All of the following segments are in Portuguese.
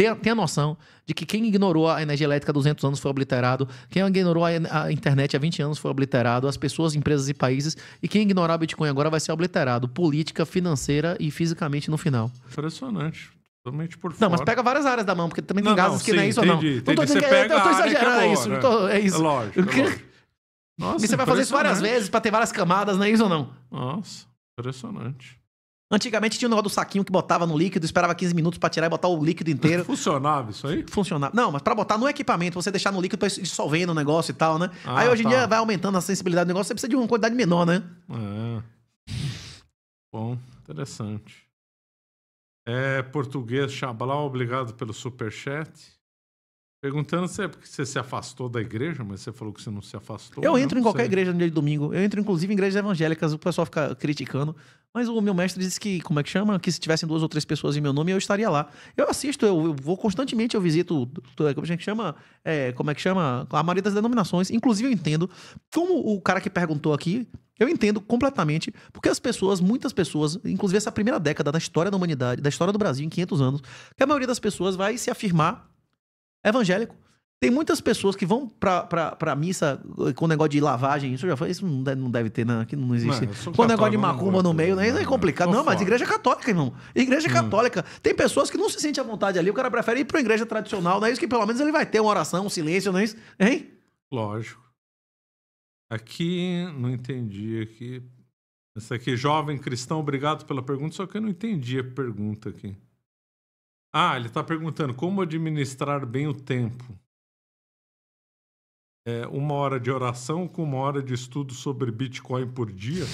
Tenha, tenha noção de que quem ignorou a energia elétrica há 200 anos foi obliterado, quem ignorou a, a internet há 20 anos foi obliterado, as pessoas, empresas e países, e quem ignorar o Bitcoin agora vai ser obliterado, política, financeira e fisicamente no final. Impressionante. Totalmente por fora. Não, mas pega várias áreas da mão, porque também tem gases que sim, não é isso entendi, ou não. Entendi. Não tô dizendo que é, eu tô é exagerando, é, isso. Né? Tô, é isso. lógico. lógico. Nossa, e você vai fazer isso várias vezes para ter várias camadas, não é isso ou não? Nossa, impressionante. Antigamente tinha um negócio do saquinho que botava no líquido, esperava 15 minutos para tirar e botar o líquido inteiro. Funcionava isso aí? Funcionava. Não, mas para botar no equipamento, você deixar no líquido pra dissolvendo o negócio e tal, né? Ah, aí hoje em tá. dia vai aumentando a sensibilidade do negócio, você precisa de uma quantidade menor, né? É. Bom, interessante. É, português Xablau, obrigado pelo superchat. Perguntando se é porque você se afastou da igreja, mas você falou que você não se afastou. Eu né? entro em qualquer sei. igreja no dia de domingo. Eu entro, inclusive, em igrejas evangélicas. O pessoal fica criticando. Mas o meu mestre disse que, como é que chama? Que se tivessem duas ou três pessoas em meu nome, eu estaria lá. Eu assisto, eu, eu vou constantemente, eu visito, é, como é que chama? É, como é que chama? A maioria das denominações. Inclusive, eu entendo. Como o cara que perguntou aqui, eu entendo completamente, porque as pessoas, muitas pessoas, inclusive essa primeira década da história da humanidade, da história do Brasil em 500 anos, que a maioria das pessoas vai se afirmar evangélico. Tem muitas pessoas que vão pra, pra, pra missa com negócio de lavagem, isso eu já foi, isso não deve, não deve ter, não, aqui não existe. Mano, com negócio de macumba no meio, né? Isso é complicado. Não, mas igreja católica, irmão. Igreja hum. católica. Tem pessoas que não se sentem à vontade ali, o cara prefere ir pra igreja tradicional, não é isso que pelo menos ele vai ter uma oração, um silêncio, não é isso? Hein? Lógico. Aqui, não entendi aqui. Essa aqui, jovem cristão, obrigado pela pergunta, só que eu não entendi a pergunta aqui. Ah, ele está perguntando como administrar bem o tempo. É, uma hora de oração com uma hora de estudo sobre Bitcoin por dia?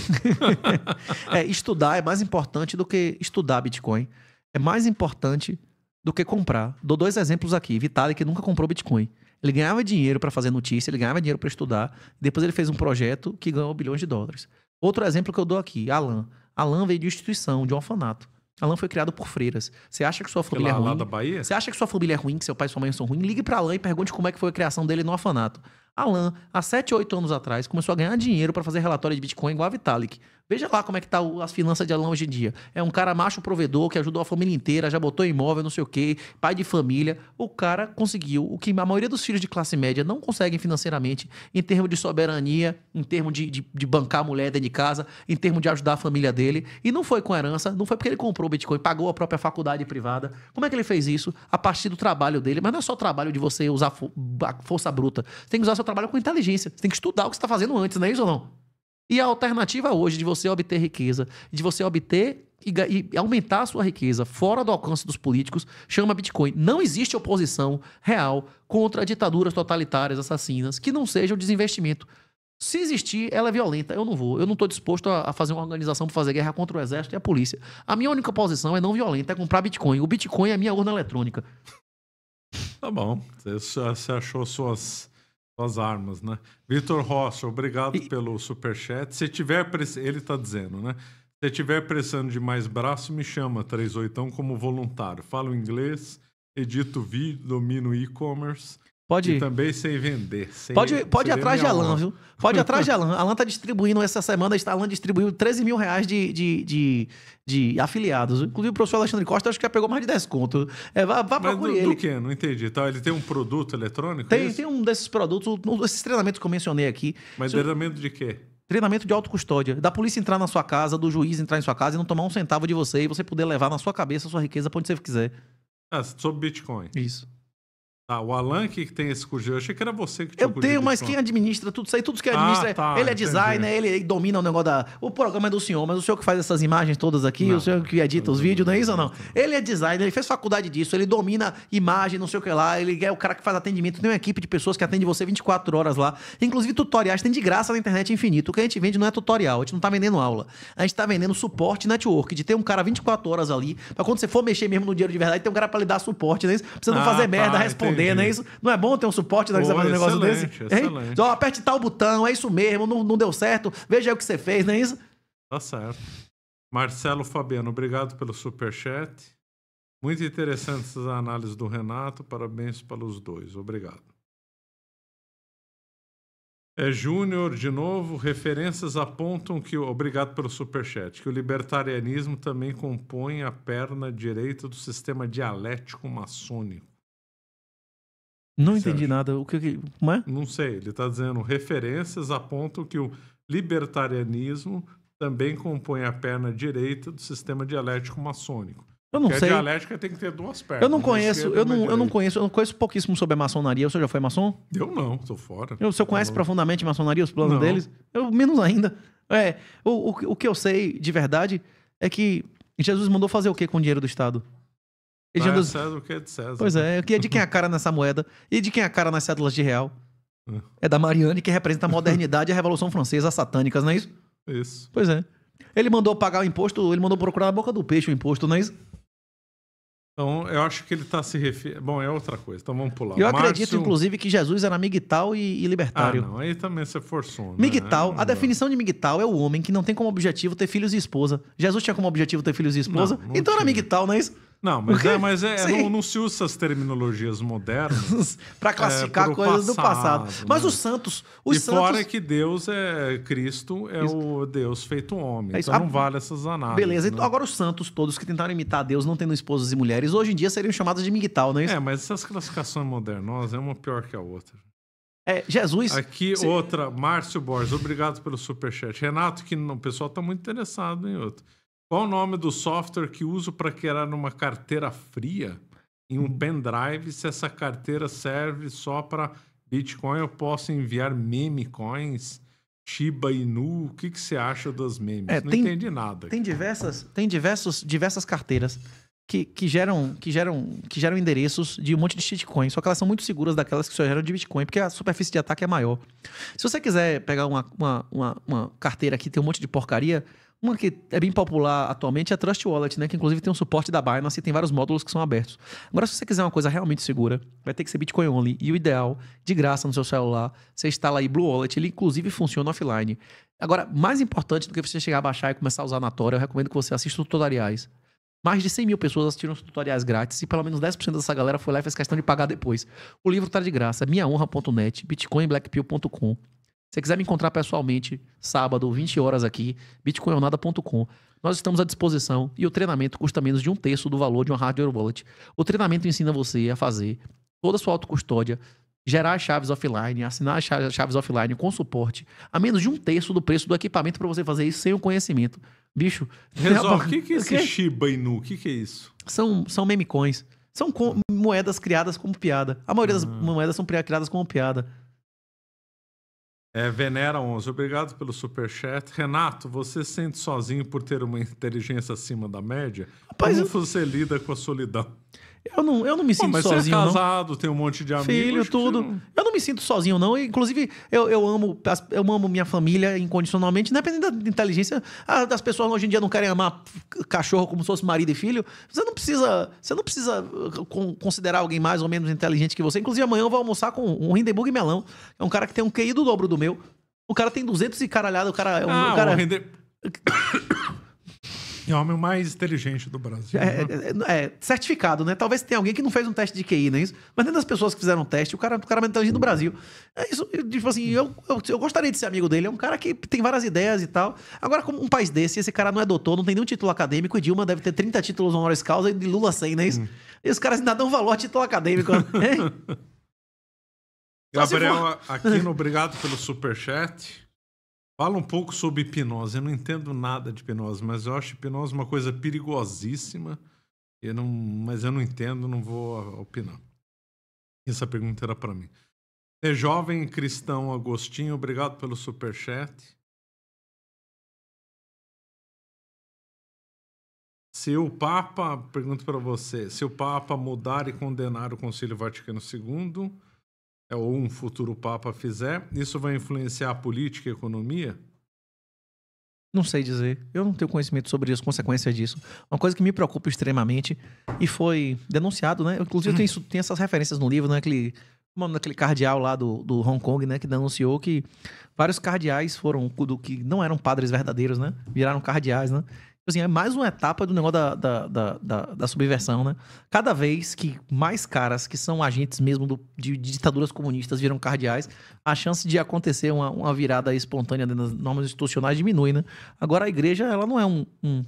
é, estudar é mais importante do que estudar Bitcoin. É mais importante do que comprar. Dou dois exemplos aqui. Vitalik nunca comprou Bitcoin. Ele ganhava dinheiro para fazer notícia, ele ganhava dinheiro para estudar. Depois ele fez um projeto que ganhou bilhões de dólares. Outro exemplo que eu dou aqui, Alan. Alan veio de instituição, de um orfanato. Alan foi criado por freiras. Você acha que sua família Pela, é ruim? Você acha que sua família é ruim, que seu pai e sua mãe são ruins? Ligue para Alan e pergunte como é que foi a criação dele no orfanato. Alan, há 7, 8 anos atrás, começou a ganhar dinheiro para fazer relatório de Bitcoin igual a Vitalik. Veja lá como é que tá as finanças de Alan hoje em dia. É um cara macho provedor que ajudou a família inteira, já botou imóvel, não sei o quê, pai de família. O cara conseguiu o que a maioria dos filhos de classe média não conseguem financeiramente, em termos de soberania, em termos de, de, de bancar a mulher dentro de casa, em termos de ajudar a família dele. E não foi com herança, não foi porque ele comprou Bitcoin, pagou a própria faculdade privada. Como é que ele fez isso? A partir do trabalho dele. Mas não é só trabalho de você usar fo a força bruta. tem que usar seu trabalha com inteligência. Você tem que estudar o que você está fazendo antes, não é isso ou não? E a alternativa hoje de você obter riqueza, de você obter e, e, aumentar a sua riqueza fora do alcance dos políticos, chama Bitcoin. Não existe oposição real contra ditaduras totalitárias assassinas que não seja o desinvestimento. Se existir, ela é violenta. Eu não vou. Eu não estou disposto a, fazer uma organização para fazer guerra contra o exército e a polícia. A minha única posição é não violenta, é comprar Bitcoin. O Bitcoin é a minha urna eletrônica. Tá bom. Você achou suas as armas, né? Vitor Rocha, obrigado e... pelo superchat. Se tiver, press... ele está dizendo, né? Se tiver precisando de mais braço, me chama, 38 como voluntário. Falo inglês, edito vídeo, domino e-commerce. Pode. E também sem vender. Sem, pode pode ir atrás de Alan, viu? Pode ir atrás de Alan. Alan tá distribuindo essa semana, a Alan distribuiu 13 mil reais de, de, de, de, afiliados. Inclusive o professor Alexandre Costa acho que já pegou mais de 10 conto. É, vá, vá Mas do, ele. do Não entendi. Então, ele tem um produto eletrônico? Tem, é tem um desses produtos, um, desses treinamentos que eu mencionei aqui. Mas treinamento de quê? Treinamento de autocustódia. Da polícia entrar na sua casa, do juiz entrar em sua casa e não tomar um centavo de você e você poder levar na sua cabeça a sua riqueza para onde você quiser. Ah, sobre Bitcoin. Isso. Ah, o Alan que tem esse cujo. Eu achei que era você que tinha Eu tenho, mas quem administra tudo isso aí, tudo que ah, administra. Ah, tá, ele é designer, ele, ele, domina o negócio da. O programa é do senhor, mas o senhor que faz essas imagens todas aqui, não, o senhor que edita os vídeos, não é isso ou não? Ele é designer, ele fez faculdade disso, ele domina imagem, não sei o que lá, ele é o cara que faz atendimento, tem uma equipe de pessoas que atende você 24 horas lá. Inclusive, tutoriais tem de graça na internet infinito. O que a gente vende não é tutorial, a gente não tá vendendo aula. A gente tá vendendo suporte network, de ter um cara 24 horas ali, pra quando você for mexer mesmo no dinheiro de verdade, ter um cara pra lhe dar suporte, né? Pra você não ah, fazer tá, merda, responder não é isso? Não é bom ter um suporte da um negócio desse? Excelente. Só aperte tal botão, é isso mesmo, não, não deu certo, veja aí o que você fez, não é isso? Tá certo. Marcelo Fabiano, obrigado pelo superchat. Muito interessante essas análises do Renato, parabéns pelos dois, obrigado. É Júnior, de novo, referências apontam que, obrigado pelo superchat, que o libertarianismo também compõe a perna direita do sistema dialético maçônico. Não entendi acha? nada. O que, como é? Não sei. Ele está dizendo referências apontam que o libertarianismo também compõe a perna direita do sistema dialético maçônico. Eu não Porque sei. A dialética tem que ter duas pernas. Eu não conheço, eu não, eu não conheço, eu não conheço pouquíssimo sobre a maçonaria. Você já foi maçom? Eu não, Estou fora. Eu, você conhece não. profundamente a maçonaria, os planos não. deles? Eu menos ainda. É, o, o, o que eu sei de verdade é que Jesus mandou fazer o que com o dinheiro do Estado? Ele ah, dos... César, o que é de César? Pois é, o que é de quem é a cara nessa moeda e de quem é a cara nas cédulas de real. É, é da Marianne, que representa a modernidade e a Revolução Francesa, as satânicas, não é isso? Isso. Pois é. Ele mandou pagar o imposto, ele mandou procurar na boca do peixe o imposto, não é isso? Então, eu acho que ele está se referindo. Bom, é outra coisa, então vamos pular. Eu Márcio... acredito, inclusive, que Jesus era migital e, e, libertário. Ah, não, aí também você forçou. Né? a definição de migital é o homem que não tem como objetivo ter filhos e esposa. Jesus tinha como objetivo ter filhos e esposa, não, não então tinha. era migital, não é isso? Não, mas é, mas é, é não, não, se usa as terminologias modernas para classificar é, coisas passado, do passado. Né? Mas né? os santos, os e santos... fora que Deus é Cristo é isso. o Deus feito homem. É então não ah, vale essas análises. Beleza. Então né? Então agora os santos todos que tentaram imitar Deus, não tendo esposas e mulheres, hoje em dia seriam chamados de miguital, não é isso? É, mas essas classificações modernas é uma pior que a outra. É, Jesus. Aqui outra, Márcio Borges, obrigado pelo superchat. Renato, que o pessoal está muito interessado em outro. Qual o nome do software que uso para criar uma carteira fria em um uhum. pendrive? Se essa carteira serve só para Bitcoin, eu posso enviar meme coins? Shiba Inu, o que, que você acha das memes? É, não tem, entendi nada. Tem diversas, tem diversos, diversas carteiras que, que, geram, que, geram, que geram endereços de um monte de shitcoin, só que elas são muito seguras daquelas que só geram de Bitcoin, porque a superfície de ataque é maior. Se você quiser pegar uma, uma, uma, uma carteira que tem um monte de porcaria, uma que é bem popular atualmente é a Trust Wallet, né? Que inclusive tem um suporte da Binance e tem vários módulos que são abertos. Agora, se você quiser uma coisa realmente segura, vai ter que ser Bitcoin Only. E o ideal, de graça no seu celular, você instala aí Blue Wallet, ele inclusive funciona offline. Agora, mais importante do que você chegar a baixar e começar a usar na Tora, eu recomendo que você assista os tutoriais. Mais de 100 mil pessoas assistiram os tutoriais grátis e pelo menos 10% dessa galera foi lá e fez questão de pagar depois. O livro está de graça, minhaonra.net, bitcoinblackpill.com. Se você quiser me encontrar pessoalmente, sábado, 20 horas aqui, bitcoinonada.com. Nós estamos à disposição e o treinamento custa menos de um terço do valor de uma hardware wallet. O treinamento ensina você a fazer toda a sua autocustódia, gerar as chaves offline, assinar as chaves offline com suporte, a menos de um terço do preço do equipamento para você fazer isso sem o conhecimento. Bicho. Resolve, o é que, que é esse Shiba Inu? O que, que é isso? São, são meme coins. São moedas criadas como piada. A maioria ah. das moedas são criadas como piada. É, Venera 11, obrigado pelo superchat. Renato, você se sente sozinho por ter uma inteligência acima da média? Rapaz, Como eu... você lida com a solidão? Eu não, eu não me Pô, sinto mas sozinho. Mas você é casado, não. tem um monte de amigos. Filho, tudo. Não... Eu me sinto sozinho, não. Inclusive, eu, eu, amo, eu amo minha família incondicionalmente, independente da inteligência. As pessoas hoje em dia não querem amar cachorro como se fosse marido e filho. Você não precisa, você não precisa uh, considerar alguém mais ou menos inteligente que você. Inclusive, amanhã eu vou almoçar com um Hindenburg Melão. É um cara que tem um QI do dobro do meu. O cara tem 200 e caralhada. O cara é um. Ah, cara... O Hinde... E é o homem mais inteligente do Brasil. É, né? É, é, é, certificado, né? Talvez tenha alguém que não fez um teste de QI, não é isso? Mas dentro das pessoas que fizeram o teste, o cara, o cara mais inteligente do Brasil. É isso, eu, tipo assim, eu, eu, eu, gostaria de ser amigo dele. É um cara que tem várias ideias e tal. Agora, como um país desse, esse cara não é doutor, não tem nenhum título acadêmico, e Dilma deve ter 30 títulos honoris causa e de Lula 100, não é isso? Hum. E os caras ainda dão valor a título acadêmico. Né? Gabriel, aqui no obrigado pelo superchat. Fala um pouco sobre hipnose. Eu não entendo nada de hipnose, mas eu acho hipnose uma coisa perigosíssima. Eu não, mas eu não entendo, não vou opinar. Essa pergunta era para mim. É jovem cristão Agostinho, obrigado pelo super chat. Se o Papa, pergunto para você, se o Papa mudar e condenar o Concílio Vaticano II, é ou um futuro Papa fizer, isso vai influenciar a política e a economia? Não sei dizer. Eu não tenho conhecimento sobre as consequências disso. Uma coisa que me preocupa extremamente e foi denunciado, né? Inclusive tem, isso, tem essas referências no livro, né? Aquele, mano, é daquele cardeal lá do, do Hong Kong, né? Que denunciou que vários cardeais foram, do, que não eram padres verdadeiros, né? Viraram cardeais, né? Tipo assim, é mais uma etapa do negócio da, da, da, da, da subversão, né? Cada vez que mais caras que são agentes mesmo do, de, de, ditaduras comunistas viram cardeais, a chance de acontecer uma, uma virada espontânea das normas institucionais diminui, né? Agora a igreja, ela não é um, um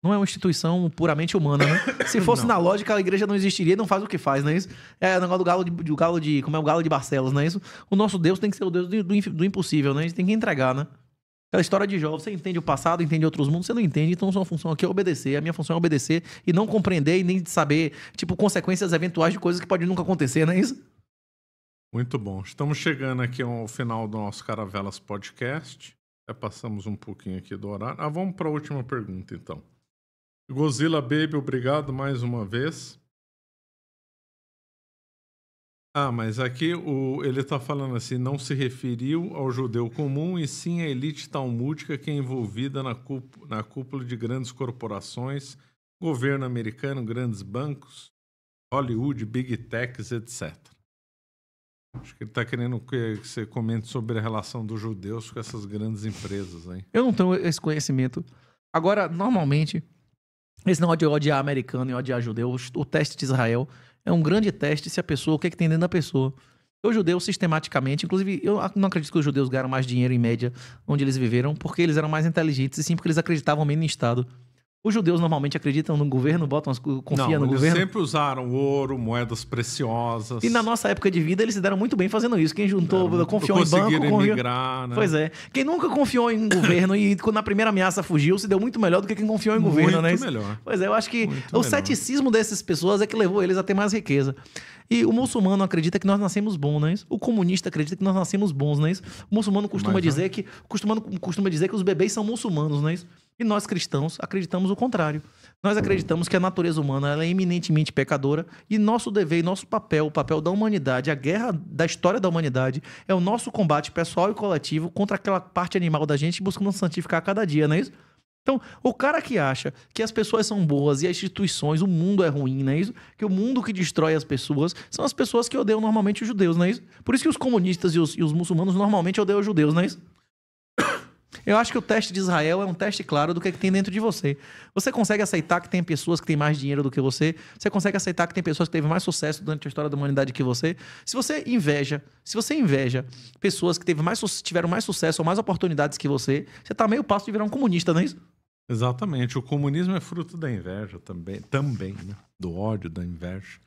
não é uma instituição puramente humana, né? Se fosse não. na lógica, a igreja não existiria e não faz o que faz, não é isso? É o negócio do galo de, do galo de. Como é o galo de Barcelos, não é isso? O nosso Deus tem que ser o Deus do, do, do impossível, né? A gente tem que entregar, né? Aquela história de jovem, você entende o passado, entende outros mundos, você não entende, então sua função aqui é obedecer. A minha função é obedecer e não compreender e nem saber, tipo, consequências eventuais de coisas que podem nunca acontecer, não é isso? Muito bom. Estamos chegando aqui ao final do nosso Caravelas Podcast. Já passamos um pouquinho aqui do horário. Ah, vamos para a última pergunta, então. Godzilla Baby, obrigado mais uma vez. Ah, mas aqui o, ele está falando assim: não se referiu ao judeu comum e sim à elite talmúdica que é envolvida na, cúp na cúpula de grandes corporações, governo americano, grandes bancos, Hollywood, Big Techs, etc. Acho que ele está querendo que você comente sobre a relação dos judeus com essas grandes empresas. Hein? Eu não tenho esse conhecimento. Agora, normalmente, esse é de odiar americano e odiar judeu, o teste de Israel é um grande teste se a pessoa, o que, é que tem dentro da pessoa. Os judeus, sistematicamente, inclusive, eu não acredito que os judeus ganharam mais dinheiro em média onde eles viveram, porque eles eram mais inteligentes e sim porque eles acreditavam menos em Estado. Os judeus normalmente acreditam no governo, botam as, confiam Não, no governo. sempre usaram ouro, moedas preciosas. E na nossa época de vida eles se deram muito bem fazendo isso. Quem juntou, confiou em banco, confiou... Emigrar, né? Pois é. Quem nunca confiou em governo e na primeira ameaça fugiu, se deu muito melhor do que quem confiou em muito governo, né? Muito melhor. Pois é, eu acho que muito o melhor. ceticismo dessas pessoas é que levou eles a ter mais riqueza. E o muçulmano acredita que nós nascemos bons, né? O comunista acredita que nós nascemos bons, né? O muçulmano costuma Mas, né? dizer é? que costuma, costuma dizer que os bebês são muçulmanos, né? isso? E nós cristãos acreditamos o contrário. Nós acreditamos que a natureza humana é eminentemente pecadora e nosso dever, nosso papel, o papel da humanidade, a guerra da história da humanidade, é o nosso combate pessoal e coletivo contra aquela parte animal da gente buscando santificar a cada dia, não é isso? Então, o cara que acha que as pessoas são boas e as instituições, o mundo é ruim, não é isso? Que o mundo que destrói as pessoas são as pessoas que odeiam normalmente os judeus, não é isso? Por isso que os comunistas e os, e os muçulmanos normalmente odeiam os judeus, não é isso? Eu acho que o teste de Israel é um teste claro do que, é que tem dentro de você. Você consegue aceitar que tem pessoas que têm mais dinheiro do que você? Você consegue aceitar que tem pessoas que teve mais sucesso durante a história da humanidade que você? Se você inveja, se você inveja pessoas que teve mais, tiveram mais sucesso ou mais oportunidades que você, você está meio passo de virar um comunista, não é isso? Exatamente. O comunismo é fruto da inveja também, também, né? Do ódio, da inveja.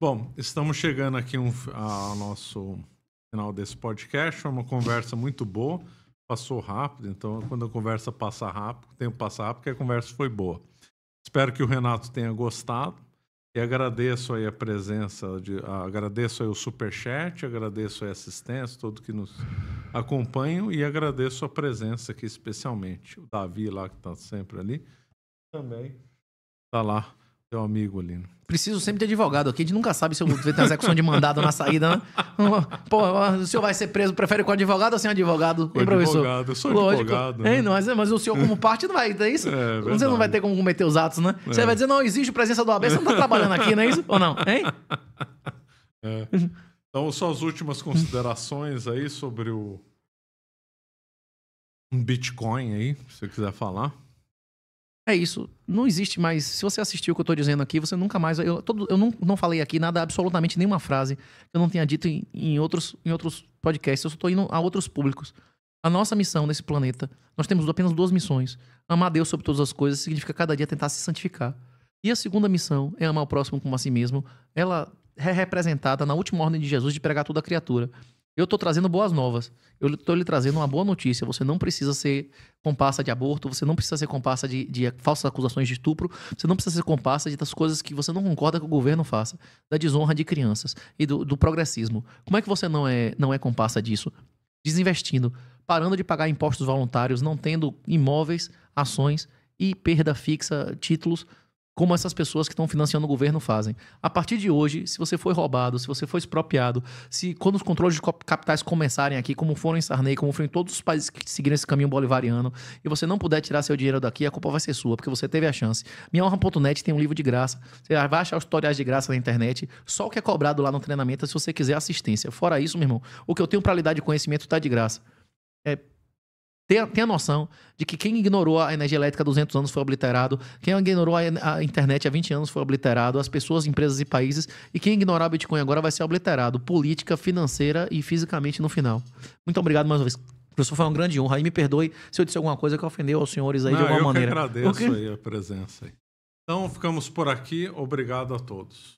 Bom, estamos chegando aqui um, ao nosso final desse podcast. Foi uma conversa muito boa passou rápido, então quando a conversa passa rápido, o tempo passa rápido, porque a conversa foi boa. Espero que o Renato tenha gostado e agradeço aí a presença, de, agradeço aí o superchat, agradeço a assistência, todo que nos acompanha e agradeço a presença aqui especialmente. O Davi lá que está sempre ali também está lá meu amigo ali. Preciso sempre de advogado aqui. A gente nunca sabe se eu vou ter execução de mandado na saída, né? Pô, o senhor vai ser preso, prefere com advogado ou sem advogado? Com professor? advogado, eu sou Lógico. advogado. Né? mas, é, mas o senhor, como parte, não vai ter é isso? É, você não vai ter como cometer os atos, né? É. Você vai dizer, não, existe presença do AB, você não tá trabalhando aqui, não é isso? Ou não? Hein? É. Então, só as últimas considerações aí sobre o Bitcoin aí, se você quiser falar. É isso. Não existe mais. Se você assistiu o que eu estou dizendo aqui, você nunca mais. Eu, todo, eu não, não falei aqui nada, absolutamente nenhuma frase que eu não tenha dito em, em outros, em outros podcasts. Eu só estou indo a outros públicos. A nossa missão nesse planeta, nós temos apenas duas missões. Amar Deus sobre todas as coisas significa cada dia tentar se santificar. E a segunda missão é amar o próximo como a si mesmo. Ela é representada na última ordem de Jesus de pregar toda a criatura. Eu estou trazendo boas novas. Eu estou lhe trazendo uma boa notícia. Você não precisa ser comparsa de aborto, você não precisa ser comparsa de, de falsas acusações de estupro, você não precisa ser comparsa de das coisas que você não concorda que o governo faça, da desonra de crianças e do, do progressismo. Como é que você não é, não é comparsa disso? Desinvestindo, parando de pagar impostos voluntários, não tendo imóveis, ações e perda fixa, títulos, como essas pessoas que estão financiando o governo fazem. A partir de hoje, se você foi roubado, se você foi expropriado, se quando os controles de capitais começarem aqui, como foram em Sarney, como foram em todos os países que seguiram esse caminho bolivariano, e você não puder tirar seu dinheiro daqui, a culpa vai ser sua, porque você teve a chance. Minhaonra.net tem um livro de graça. Você vai achar os tutoriais de graça na internet. Só o que é cobrado lá no treinamento é se você quiser assistência. Fora isso, meu irmão, o que eu tenho para lhe dar de conhecimento está de graça. É Tenha, tenha noção de que quem ignorou a energia elétrica há 200 anos foi obliterado, quem ignorou a, a internet há 20 anos foi obliterado, as pessoas, empresas e países, e quem ignorar o Bitcoin agora vai ser obliterado, política, financeira e fisicamente no final. Muito obrigado mais uma vez. Professor, foi uma grande honra. E me perdoe se eu disse alguma coisa que ofendeu aos senhores aí Não, de alguma eu maneira. Eu agradeço aí a presença. Então, ficamos por aqui. Obrigado a todos.